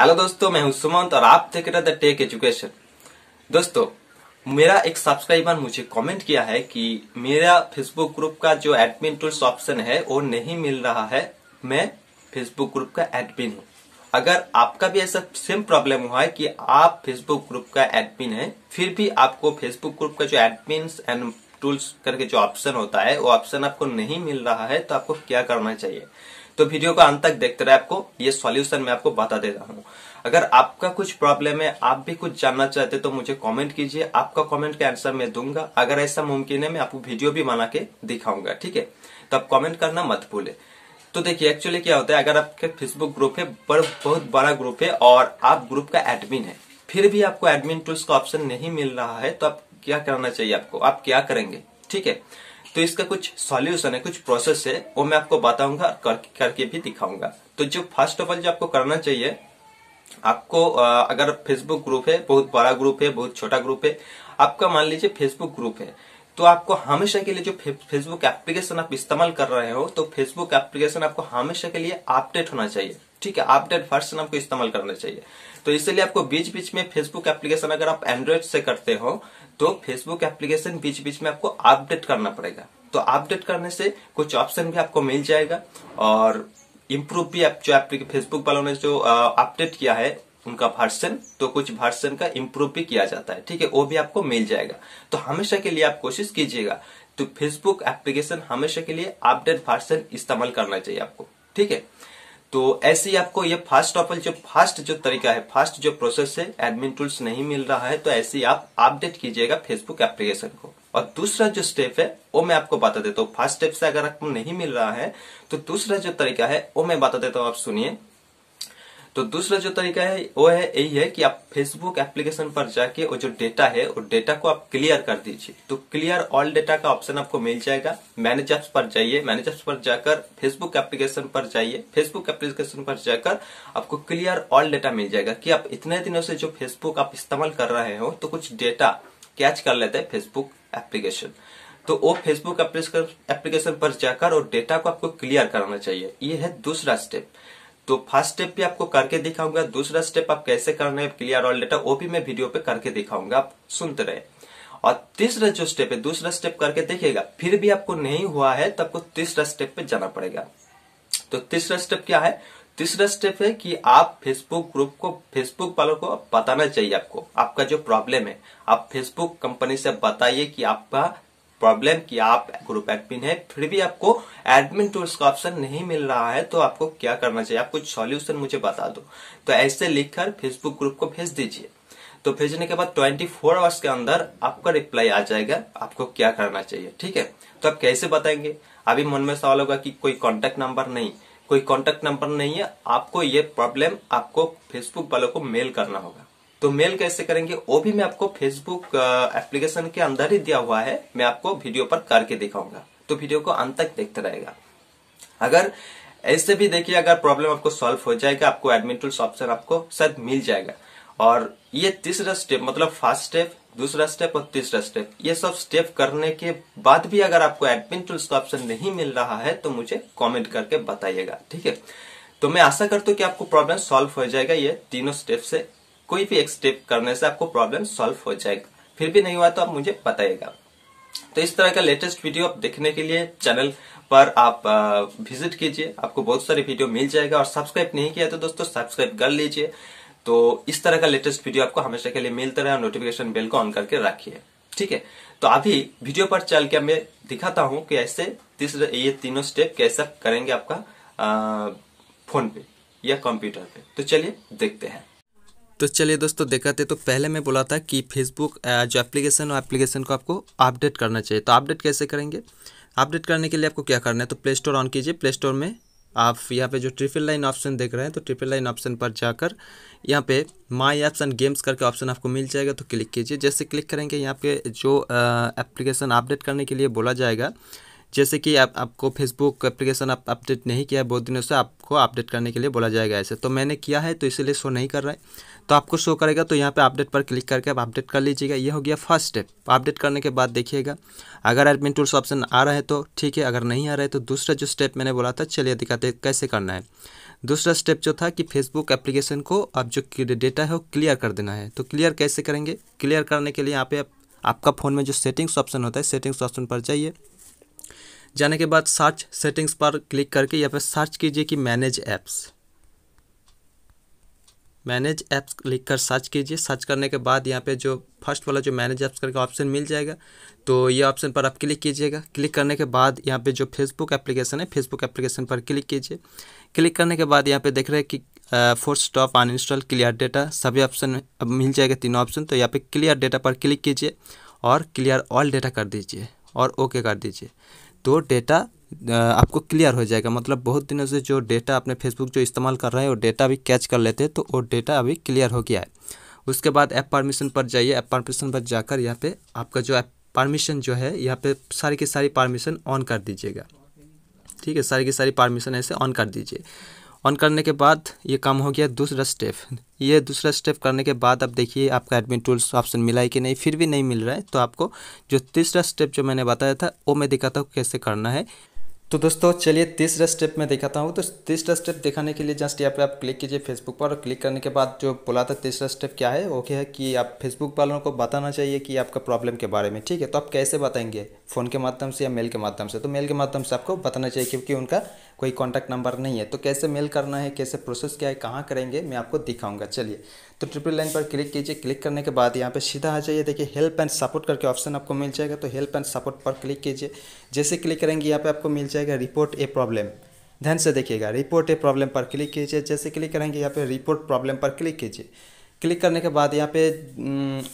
hello दोस्तों मैं हूं सुमंत और आप देख रहे टेक एजुकेशन दोस्तों मेरा एक सब्सक्राइबर मुझे कमेंट किया है कि मेरा फेसबुक ग्रुप का जो एडमिन टूल्स ऑप्शन है वो नहीं मिल रहा है मैं फेसबुक ग्रुप का एडमिन हूँ अगर आपका भी ऐसा सेम प्रॉब्लम हुआ है कि आप फेसबुक ग्रुप का एडमिन है फिर भी आपको फेसबुक ग्रुप का जो एडमिन एंड टूल्स करके जो ऑप्शन होता है वो ऑप्शन आपको नहीं मिल रहा है तो आपको क्या करना चाहिए तो वीडियो को अंत तक देखते रहे आपको ये सॉल्यूशन मैं आपको बता देता हूँ अगर आपका कुछ प्रॉब्लम है आप भी कुछ जानना चाहते तो मुझे कमेंट कीजिए आपका कमेंट का आंसर मैं दूंगा अगर ऐसा मुमकिन है मैं आपको वीडियो भी बना के दिखाऊंगा ठीक है तो आप कमेंट करना मत भूले तो देखिए एक्चुअली क्या होता है अगर आपके फेसबुक ग्रुप है पर बहुत बड़ा ग्रुप है और आप ग्रुप का एडमिन है फिर भी आपको एडमिन टूल्स का ऑप्शन नहीं मिल रहा है तो आप क्या करना चाहिए आपको आप क्या करेंगे ठीक है तो इसका कुछ सॉल्यूशन है कुछ प्रोसेस है वो मैं आपको बताऊंगा कर, करके भी दिखाऊंगा तो जो फर्स्ट ऑफ ऑल जो आपको करना चाहिए आपको अगर फेसबुक ग्रुप है बहुत बड़ा ग्रुप है बहुत छोटा ग्रुप है आपका मान लीजिए फेसबुक ग्रुप है तो आपको हमेशा के लिए जो फेसबुक एप्लीकेशन आप इस्तेमाल कर रहे हो तो फेसबुक एप्लीकेशन आपको हमेशा के लिए अपडेट होना चाहिए ठीक है अपडेट वर्सन आपको इस्तेमाल करना चाहिए तो इसलिए आपको बीच बीच में फेसबुक एप्लीकेशन अगर आप एंड्रॉइड से करते हो तो फेसबुक एप्लीकेशन बीच बीच में आपको अपडेट करना पड़ेगा तो अपडेट करने से कुछ ऑप्शन भी आपको मिल जाएगा और इम्प्रूव भी आप जो फेसबुक वालों ने जो अपडेट किया है उनका वर्सन तो कुछ वर्सन का इम्प्रूव भी किया जाता है ठीक है वो भी आपको मिल जाएगा तो हमेशा के लिए आप कोशिश कीजिएगा तो फेसबुक एप्लीकेशन हमेशा के लिए अपडेट वर्सन इस्तेमाल करना चाहिए आपको ठीक है तो ऐसे ही आपको ये फास्ट ऑपल जो फास्ट जो तरीका है फास्ट जो प्रोसेस है एडमिन टूल्स नहीं मिल रहा है तो ऐसे ही आप अपडेट कीजिएगा फेसबुक एप्लीकेशन को और दूसरा जो स्टेप है वो मैं आपको बता देता हूँ फास्ट स्टेप से अगर आपको नहीं मिल रहा है तो दूसरा जो तरीका है वो मैं बता देता हूँ आप सुनिए तो दूसरा जो तरीका है वो है यही है कि आप फेसबुक एप्लीकेशन पर जाके वो जो डेटा है वो डेटा को आप क्लियर कर दीजिए तो क्लियर ऑल डेटा का ऑप्शन आपको मिल जाएगा मैनेज एप्स पर जाइए मैनेज एप्स पर जाकर फेसबुक एप्लीकेशन पर जाइए फेसबुक एप्लीकेशन पर जाकर आपको क्लियर ऑल डेटा मिल जाएगा कि आप इतने दिनों से जो फेसबुक आप इस्तेमाल कर रहे हो तो कुछ डेटा कैच कर लेते हैं फेसबुक एप्लीकेशन तो वो फेसबुक एप्लीकेशन पर जाकर और डेटा को आपको क्लियर कराना चाहिए ये है दूसरा स्टेप तो फर्स्ट स्टेप भी आपको करके दिखाऊंगा दूसरा स्टेप आप कैसे करना है क्लियर ऑल डेटा वो भी मैं वीडियो पे करके दिखाऊंगा आप सुनते रहे और तीसरा जो स्टेप है दूसरा स्टेप करके देखिएगा फिर भी आपको नहीं हुआ है तो आपको तीसरा स्टेप पे जाना पड़ेगा तो तीसरा स्टेप क्या है तीसरा स्टेप है कि आप फेसबुक ग्रुप को फेसबुक वालों को बताना चाहिए आपको आपका जो प्रॉब्लम है आप फेसबुक कंपनी से बताइए कि आपका प्रॉब्लम कि आप ग्रुप एडमिन है फिर भी आपको एडमिन टूल्स का ऑप्शन नहीं मिल रहा है तो आपको क्या करना चाहिए आप कुछ सॉल्यूशन मुझे बता दो तो ऐसे लिखकर फेसबुक ग्रुप को भेज दीजिए तो भेजने के बाद 24 फोर आवर्स के अंदर आपका रिप्लाई आ जाएगा आपको क्या करना चाहिए ठीक है तो आप कैसे बताएंगे अभी मन में सवाल होगा कि कोई कॉन्टेक्ट नंबर नहीं कोई कॉन्टेक्ट नंबर नहीं है आपको ये प्रॉब्लम आपको फेसबुक वालों को मेल करना होगा तो मेल कैसे करेंगे वो भी मैं आपको फेसबुक एप्लीकेशन के अंदर ही दिया हुआ है मैं आपको वीडियो पर करके दिखाऊंगा तो वीडियो को अंत तक देखते रहेगा अगर ऐसे भी देखिए अगर प्रॉब्लम आपको सॉल्व हो जाएगा आपको एडमिन टूल्स ऑप्शन आपको शायद मिल जाएगा और ये तीसरा स्टेप मतलब फर्स्ट स्टेप दूसरा स्टेप और तीसरा स्टेप ये सब स्टेप करने के बाद भी अगर आपको एडमिन टूल्स का ऑप्शन नहीं मिल रहा है तो मुझे कमेंट करके बताइएगा ठीक है तो मैं आशा करता हूँ कि आपको प्रॉब्लम सॉल्व हो जाएगा ये तीनों स्टेप से कोई भी एक स्टेप करने से आपको प्रॉब्लम सॉल्व हो जाएगा फिर भी नहीं हुआ तो आप मुझे बताइएगा तो इस तरह का लेटेस्ट वीडियो आप देखने के लिए चैनल पर आप विजिट कीजिए आपको बहुत सारे वीडियो मिल जाएगा और सब्सक्राइब नहीं किया तो दोस्तों सब्सक्राइब कर लीजिए तो इस तरह का लेटेस्ट वीडियो आपको हमेशा के लिए मिलता रहे और नोटिफिकेशन बेल को ऑन करके रखिए ठीक है तो अभी वीडियो पर चल के मैं दिखाता हूं कि ऐसे तीसरे ये तीनों स्टेप कैसे करेंगे आपका आ, फोन पे या कंप्यूटर पे तो चलिए देखते हैं तो चलिए दोस्तों देखा थे तो पहले मैं बोला था कि फेसबुक जो एप्लीकेशन है एप्लीकेशन को आपको अपडेट करना चाहिए तो अपडेट कैसे करेंगे अपडेट करने के लिए आपको क्या करना है तो प्ले स्टोर ऑन कीजिए प्ले स्टोर में आप यहाँ पे जो ट्रिपल लाइन ऑप्शन देख रहे हैं तो ट्रिपल लाइन ऑप्शन पर जाकर यहाँ पे माई ऐप्स एंड गेम्स करके ऑप्शन आपको मिल जाएगा तो क्लिक कीजिए जैसे क्लिक करेंगे यहाँ पे जो एप्लीकेशन अपडेट करने के लिए बोला जाएगा जैसे कि आप आपको फेसबुक एप्लीकेशन आप अपडेट नहीं किया है बहुत दिनों से आपको अपडेट करने के लिए बोला जाएगा ऐसे तो मैंने किया है तो इसीलिए शो नहीं कर रहा है तो आपको शो करेगा तो यहाँ पे अपडेट पर क्लिक करके आप अपडेट कर लीजिएगा ये हो गया फर्स्ट स्टेप अपडेट करने के बाद देखिएगा अगर एडमिन टूल्स ऑप्शन आ रहा है तो ठीक है अगर नहीं आ रहा है तो दूसरा जो स्टेप मैंने बोला था चलिए दिखाते कैसे करना है दूसरा स्टेप जो था कि फेसबुक एप्लीकेशन को आप जो डेटा है वो क्लियर कर देना है तो क्लियर कैसे करेंगे क्लियर करने के लिए यहाँ पे आप, आपका फ़ोन में जो सेटिंग्स ऑप्शन होता है सेटिंग्स ऑप्शन पर जाइए जाने के बाद सर्च सेटिंग्स पर क्लिक करके यहाँ पर सर्च कीजिए कि मैनेज ऐप्स मैनेज ऐप्स लिख कर सर्च कीजिए सर्च करने के बाद यहाँ पे जो फर्स्ट वाला जो मैनेज ऐप्स करके ऑप्शन मिल जाएगा तो ये ऑप्शन पर आप क्लिक कीजिएगा क्लिक करने के बाद यहाँ पे जो फेसबुक एप्लीकेशन है फेसबुक एप्लीकेशन पर क्लिक कीजिए क्लिक करने के बाद यहाँ पे देख रहे हैं कि force stop uninstall clear data सभी ऑप्शन अब मिल जाएगा तीनों ऑप्शन तो यहाँ पर क्लियर डेटा पर क्लिक कीजिए और क्लियर ऑल डेटा कर दीजिए और ओके कर दीजिए तो डेटा आपको क्लियर हो जाएगा मतलब बहुत दिनों से जो डेटा अपने फेसबुक जो इस्तेमाल कर रहे हैं वो डेटा भी कैच कर लेते हैं तो वो डेटा अभी क्लियर हो गया है उसके बाद ऐप परमिशन पर जाइए ऐप परमिशन पर जाकर यहाँ पे आपका जो ऐप परमिशन जो है यहाँ पे सारी की सारी परमिशन ऑन कर दीजिएगा ठीक है सारी की सारी परमिशन ऐसे ऑन कर दीजिए ऑन करने के बाद ये काम हो गया दूसरा स्टेप ये दूसरा स्टेप करने के बाद अब देखिए आपका एडमिन टूल्स ऑप्शन मिला है कि नहीं फिर भी नहीं मिल रहा है तो आपको जो तीसरा स्टेप जो मैंने बताया था वो मैं दिखाता हूँ कैसे करना है तो दोस्तों चलिए तीसरा स्टेप में दिखाता हूँ तो तीसरा स्टेप दिखाने के लिए जस्ट यहाँ पे आप क्लिक कीजिए फेसबुक पर और क्लिक करने के बाद जो बोला था तीसरा स्टेप क्या है ओके है कि आप फेसबुक वालों को बताना चाहिए कि आपका प्रॉब्लम के बारे में ठीक है तो आप कैसे बताएंगे फ़ोन के माध्यम से या मेल के माध्यम से तो मेल के माध्यम से आपको बताना चाहिए क्योंकि उनका कोई कॉन्टैक्ट नंबर नहीं है तो कैसे मेल करना है कैसे प्रोसेस क्या है कहाँ करेंगे मैं आपको दिखाऊँगा चलिए तो ट्रिपल लाइन पर क्लिक कीजिए क्लिक करने के बाद यहाँ पे सीधा आ जाइए देखिए हेल्प एंड सपोर्ट करके ऑप्शन आपको मिल जाएगा तो हेल्प एंड सपोर्ट पर क्लिक कीजिए जैसे क्लिक करेंगे यहाँ पे आपको मिल जाएगा रिपोर्ट ए प्रॉब्लम ध्यान से देखिएगा रिपोर्ट ए प्रॉब्लम पर क्लिक कीजिए जैसे क्लिक करेंगे यहाँ पर रिपोर्ट प्रॉब्लम पर क्लिक कीजिए क्लिक करने के बाद यहाँ पे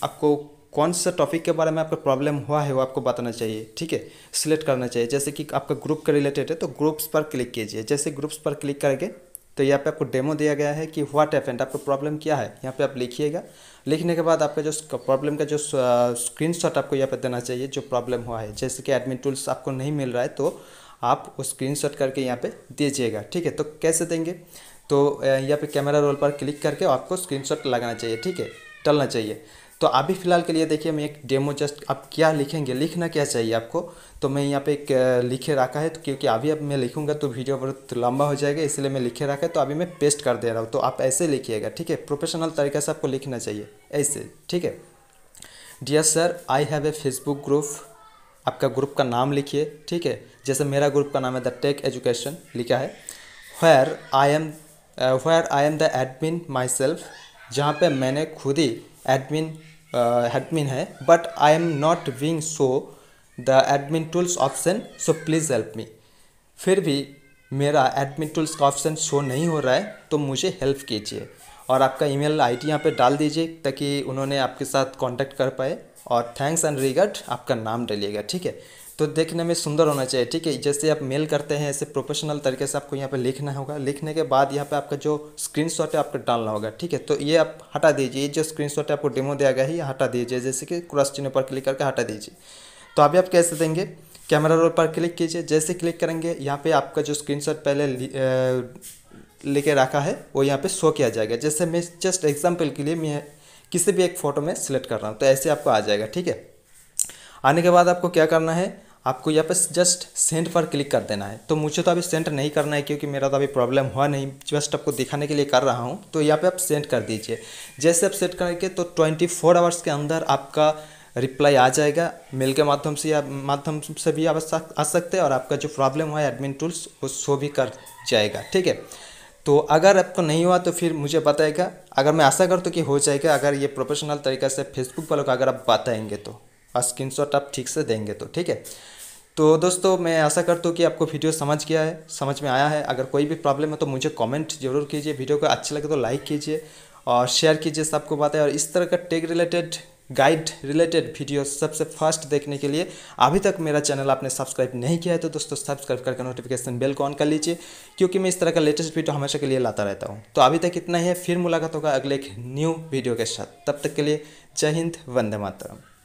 आपको कौन सा टॉपिक के बारे में आपका प्रॉब्लम हुआ है वो आपको बताना चाहिए ठीक है सिलेक्ट करना चाहिए जैसे कि आपका ग्रुप के रिलेटेड है तो ग्रुप्स पर क्लिक कीजिए जैसे ग्रुप्स पर क्लिक करके तो यहाँ पे आपको डेमो दिया गया है कि व्हाट एपेंड आपका प्रॉब्लम क्या है यहाँ पे आप लिखिएगा लिखने के बाद आपका जो प्रॉब्लम का जो स्क्रीनशॉट आपको यहाँ पे देना चाहिए जो प्रॉब्लम हुआ है जैसे कि एडमिन टूल्स आपको नहीं मिल रहा है तो आप वो स्क्रीनशॉट करके यहाँ पे दीजिएगा ठीक है तो कैसे देंगे तो यहाँ पे कैमरा रोल पर क्लिक करके आपको स्क्रीन लगाना चाहिए ठीक है टलना चाहिए तो अभी फ़िलहाल के लिए देखिए मैं एक डेमो जस्ट आप क्या लिखेंगे लिखना क्या चाहिए आपको तो मैं यहाँ पे एक लिखे रखा है तो क्योंकि अभी अब मैं लिखूँगा तो वीडियो बहुत लंबा हो जाएगा इसलिए मैं लिखे रखा है तो अभी मैं पेस्ट कर दे रहा हूँ तो आप ऐसे लिखिएगा ठीक है प्रोफेशनल तरीके से आपको लिखना चाहिए ऐसे ठीक है dear sir I have a Facebook group आपका ग्रुप का नाम लिखिए ठीक है जैसे मेरा ग्रुप का नाम है द टेक एजुकेशन लिखा है where I am where I am the admin myself जहाँ पर मैंने खुद ही admin uh, admin है but I am not being so the admin tools option so please help me फिर भी मेरा admin tools का option show नहीं हो रहा है तो मुझे help कीजिए और आपका ईमेल आईडी आई यहाँ पर डाल दीजिए ताकि उन्होंने आपके साथ कांटेक्ट कर पाए और थैंक्स एंड रिगार्ड आपका नाम डालिएगा ठीक है तो देखने में सुंदर होना चाहिए ठीक है जैसे आप मेल करते हैं ऐसे प्रोफेशनल तरीके से आपको यहाँ पे लिखना होगा लिखने के बाद यहाँ पे आपका जो स्क्रीनशॉट है आपको डालना होगा ठीक है तो ये आप हटा दीजिए ये जो स्क्रीनशॉट है आपको डेमो दिया गया है ये हटा दीजिए जैसे कि क्रॉस चिन्ह पर क्लिक करके हटा दीजिए तो अभी आप कैसे देंगे कैमरा रोल पर क्लिक कीजिए जैसे क्लिक करेंगे यहाँ पर आपका जो शॉट पहले लेके रखा है वो यहाँ पर शो किया जाएगा जैसे मैं जस्ट एग्जाम्पल के लिए मैं किसी भी एक फ़ोटो में सिलेक्ट कर रहा हूँ तो ऐसे आपको आ जाएगा ठीक है आने के बाद आपको क्या करना है आपको यहाँ पे जस्ट सेंड पर क्लिक कर देना है तो मुझे तो अभी सेंड नहीं करना है क्योंकि मेरा तो अभी प्रॉब्लम हुआ नहीं जस्ट आपको दिखाने के लिए कर रहा हूँ तो यहाँ पे आप सेंड कर दीजिए जैसे आप सेंड करेंगे तो ट्वेंटी फोर आवर्स के अंदर आपका रिप्लाई आ जाएगा मेल के माध्यम से या माध्यम से भी आप आ सकते हैं और आपका जो प्रॉब्लम है एडमिन टूल्स वो शो भी कर जाएगा ठीक है तो अगर आपको नहीं हुआ तो फिर मुझे बताएगा अगर मैं आशा करता हूँ कि हो जाएगा अगर ये प्रोफेशनल तरीके से फेसबुक वालों को अगर आप बताएंगे तो स्क्रीन शॉट आप ठीक से देंगे तो ठीक है तो दोस्तों मैं आशा करता हूँ कि आपको वीडियो समझ गया है समझ में आया है अगर कोई भी प्रॉब्लम है तो मुझे कमेंट जरूर कीजिए वीडियो को अच्छा लगे तो लाइक कीजिए और शेयर कीजिए सबको बताएं और इस तरह का tech related guide related video सबसे फर्स्ट देखने के लिए अभी तक मेरा चैनल आपने सब्सक्राइब नहीं किया है तो दोस्तों सब्सक्राइब करके नोटिफिकेशन बेल को ऑन कर लीजिए क्योंकि मैं इस तरह का लेटेस्ट वीडियो हमेशा के लिए लाता रहता हूँ तो अभी तक इतना ही है फिर मुलाकात होगा अगले एक न्यू वीडियो के साथ तब तक के लिए जय हिंद वंदे मातरम